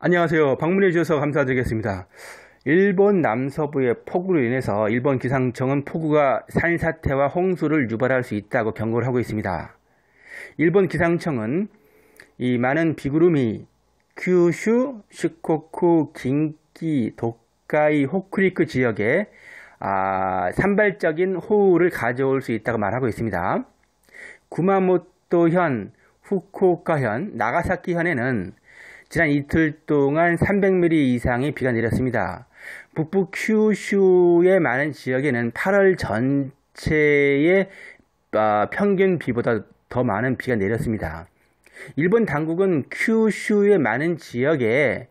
안녕하세요. 방문해 주셔서 감사드리겠습니다. 일본 남서부의 폭우로 인해서 일본 기상청은 폭우가 산사태와 홍수를 유발할 수 있다고 경고를 하고 있습니다. 일본 기상청은 이 많은 비구름이 큐슈, 시코쿠, 긴키, 도쿄 가까이 호크리크 지역에 아, 산발적인 호우를 가져올 수 있다고 말하고 있습니다. 구마모토현, 후쿠오카현, 나가사키현에는 지난 이틀 동안 300mm 이상의 비가 내렸습니다. 북부 큐슈의 많은 지역에는 8월 전체의 아, 평균 비보다 더 많은 비가 내렸습니다. 일본 당국은 큐슈의 많은 지역에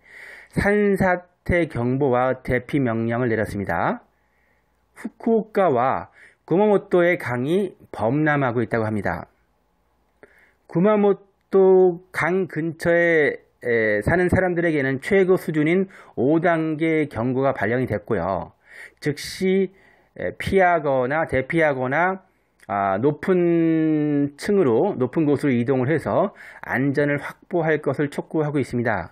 산사 사태경보와 대피명령을 내렸습니다. 후쿠오카와 구마모토의 강이 범람하고 있다고 합니다. 구마모토 강 근처에 사는 사람들에게는 최고 수준인 5단계 경고가 발령이 됐고요. 즉시 피하거나 대피하거나 아, 높은 층으로 높은 곳으로 이동을 해서 안전을 확보할 것을 촉구하고 있습니다.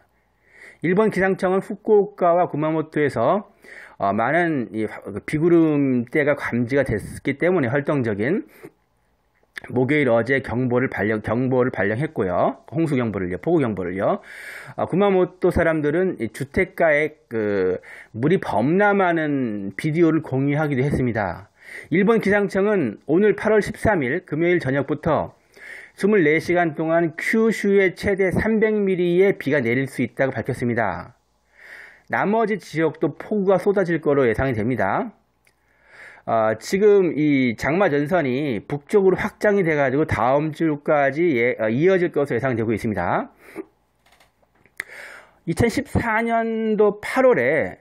일본 기상청은 후쿠오카와 구마모토에서 어, 많은 그 비구름대가 감지가 됐기 때문에 활동적인 목요일 어제 경보를 발령 경보를 발령했고요. 홍수 경보를요. 폭우 경보를요. 어, 구마모토 사람들은 주택가에 그 물이 범람하는 비디오를 공유하기도 했습니다. 일본 기상청은 오늘 8월 13일 금요일 저녁부터 24시간 동안 큐슈의 최대 300mm의 비가 내릴 수 있다고 밝혔습니다. 나머지 지역도 폭우가 쏟아질 것으로 예상이 됩니다. 어, 지금 이 장마 전선이 북쪽으로 확장이 돼가지고 다음 주까지 예, 어, 이어질 것으로 예상되고 있습니다. 2014년도 8월에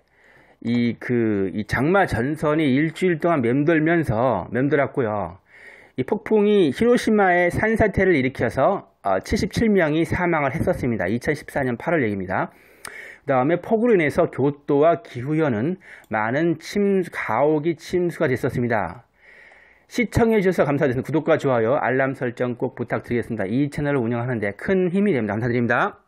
이 그이 그, 장마 전선이 일주일 동안 맴돌면서 맴돌았고요. 이 폭풍이 히로시마에 산사태를 일으켜서 77명이 어, 사망을 했었습니다. 2014년 8월 얘기입니다. 그 다음에 폭우로 인해서 교토와 기후현은 많은 침, 가옥이 침수가 됐었습니다. 시청해 주셔서 감사드립니다. 구독과 좋아요, 알람 설정 꼭 부탁드리겠습니다. 이 채널을 운영하는데 큰 힘이 됩니다. 감사드립니다.